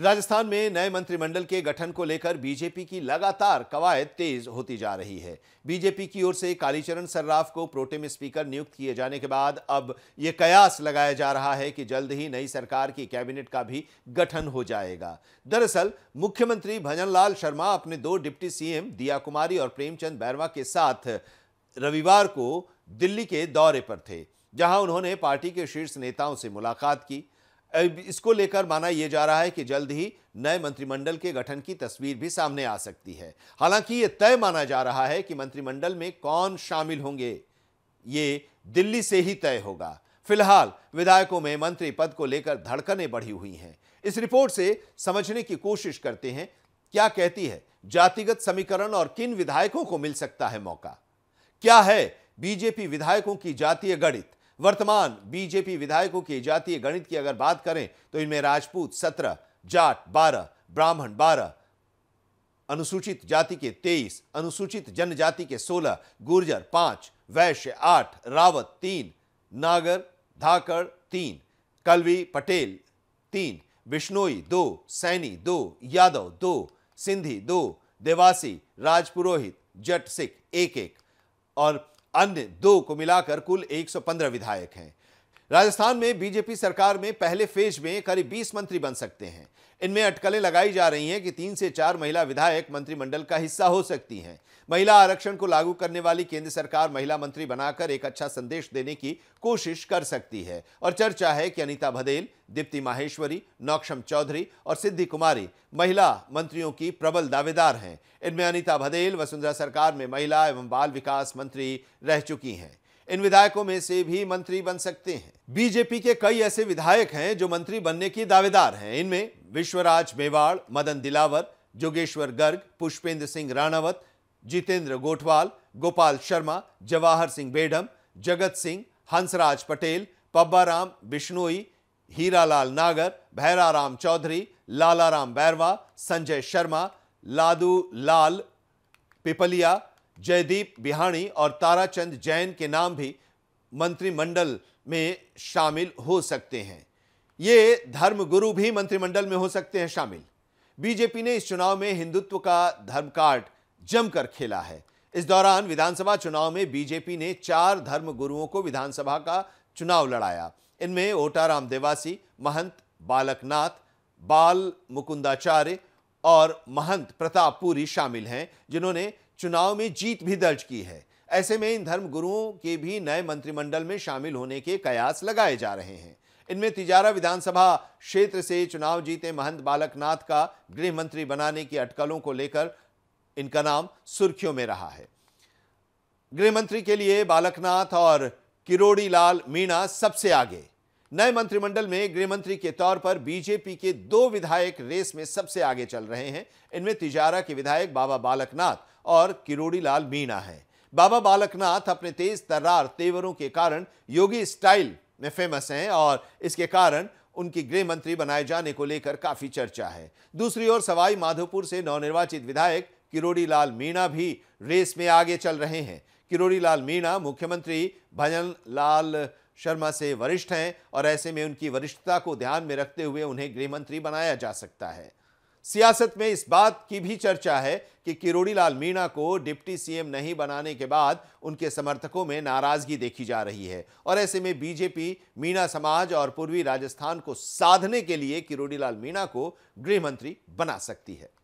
राजस्थान में नए मंत्रिमंडल के गठन को लेकर बीजेपी की लगातार कवायद तेज होती जा रही है बीजेपी की ओर से कालीचरण सर्राफ को प्रोटेम स्पीकर नियुक्त किए जाने के बाद अब ये कयास लगाया जा रहा है कि जल्द ही नई सरकार की कैबिनेट का भी गठन हो जाएगा दरअसल मुख्यमंत्री भजनलाल शर्मा अपने दो डिप्टी सीएम दिया कुमारी और प्रेमचंद बैरवा के साथ रविवार को दिल्ली के दौरे पर थे जहां उन्होंने पार्टी के शीर्ष नेताओं से मुलाकात की इसको लेकर माना यह जा रहा है कि जल्द ही नए मंत्रिमंडल के गठन की तस्वीर भी सामने आ सकती है हालांकि ये तय माना जा रहा है कि मंत्रिमंडल में कौन शामिल होंगे ये दिल्ली से ही तय होगा फिलहाल विधायकों में मंत्री पद को लेकर धड़कने बढ़ी हुई हैं इस रिपोर्ट से समझने की कोशिश करते हैं क्या कहती है जातिगत समीकरण और किन विधायकों को मिल सकता है मौका क्या है बीजेपी विधायकों की जातीय गणित वर्तमान बीजेपी विधायकों की जातीय गणित की अगर बात करें तो इनमें राजपूत सत्रह जाट बारह ब्राह्मण बारह अनुसूचित जाति के तेईस अनुसूचित जनजाति के सोलह गुर्जर पांच वैश्य आठ रावत तीन नागर धाकड़ तीन कलवी पटेल तीन बिश्नोई दो सैनी दो यादव दो सिंधी दो देवासी राजपुरोहित जट सिख एक एक और अन्य दो को मिलाकर कुल 115 विधायक हैं राजस्थान में बीजेपी सरकार में पहले फेज में करीब बीस मंत्री बन सकते हैं इनमें अटकलें लगाई जा रही हैं कि तीन से चार महिला विधायक मंत्रिमंडल का हिस्सा हो सकती हैं महिला आरक्षण को लागू करने वाली केंद्र सरकार महिला मंत्री बनाकर एक अच्छा संदेश देने की कोशिश कर सकती है और चर्चा है कि अनिता भदेल दीप्ति माहेश्वरी नौक्षम चौधरी और सिद्धि कुमारी महिला मंत्रियों की प्रबल दावेदार हैं इनमें अनिता भदेल वसुंधरा सरकार में महिला एवं बाल विकास मंत्री रह चुकी हैं इन विधायकों में से भी मंत्री बन सकते हैं बीजेपी के कई ऐसे विधायक हैं जो मंत्री बनने की दावेदार हैं इनमें विश्वराज मेवाड़ मदन दिलावर जोगेश्वर गर्ग पुष्पेंद्र सिंह राणावत जितेंद्र गोठवाल गोपाल शर्मा जवाहर सिंह बेडम जगत सिंह हंसराज पटेल पब्बाराम बिश्नोई हीरालाल नागर भैराराम चौधरी लालाराम बैरवा संजय शर्मा लादू लाल पिपलिया जयदीप बिहानी और ताराचंद जैन के नाम भी मंत्रिमंडल में शामिल हो सकते हैं ये धर्मगुरु भी मंत्रिमंडल में हो सकते हैं शामिल बीजेपी ने इस चुनाव में हिंदुत्व का धर्म कार्ड जमकर खेला है इस दौरान विधानसभा चुनाव में बीजेपी ने चार धर्म गुरुओं को विधानसभा का चुनाव लड़ाया इनमें ओटाराम देवासी महंत बालकनाथ बाल मुकुंदाचार्य और महंत प्रताप पुरी शामिल हैं जिन्होंने चुनाव में जीत भी दर्ज की है ऐसे में इन धर्म गुरुओं के भी नए मंत्रिमंडल में शामिल होने के कयास लगाए जा रहे हैं इनमें तिजारा विधानसभा क्षेत्र से चुनाव जीते महंत बालकनाथ का गृह मंत्री बनाने की अटकलों को लेकर इनका नाम सुर्खियों में रहा है गृह मंत्री के लिए बालकनाथ और किरोड़ी लाल मीणा सबसे आगे नए मंत्रिमंडल में गृह मंत्री के तौर पर बीजेपी के दो विधायक रेस में सबसे आगे चल रहे हैं इनमें तिजारा के विधायक बाबा बालकनाथ और किरोड़ीलाल मीणा हैं बाबा बालकनाथ अपने तेज तर्रार तेवरों के कारण योगी स्टाइल में फेमस हैं और इसके कारण उनकी गृह मंत्री बनाए जाने को लेकर काफी चर्चा है दूसरी ओर सवाई माधोपुर से नवनिर्वाचित विधायक किरोड़ीलाल मीणा भी रेस में आगे चल रहे हैं किरोड़ीलाल मीणा मुख्यमंत्री भजन लाल शर्मा से वरिष्ठ हैं और ऐसे में उनकी वरिष्ठता को ध्यान में रखते हुए उन्हें गृहमंत्री बनाया जा सकता है सियासत में इस बात की भी चर्चा है कि किरोड़ी लाल मीणा को डिप्टी सीएम नहीं बनाने के बाद उनके समर्थकों में नाराजगी देखी जा रही है और ऐसे में बीजेपी मीणा समाज और पूर्वी राजस्थान को साधने के लिए किरोड़ी लाल मीणा को गृह मंत्री बना सकती है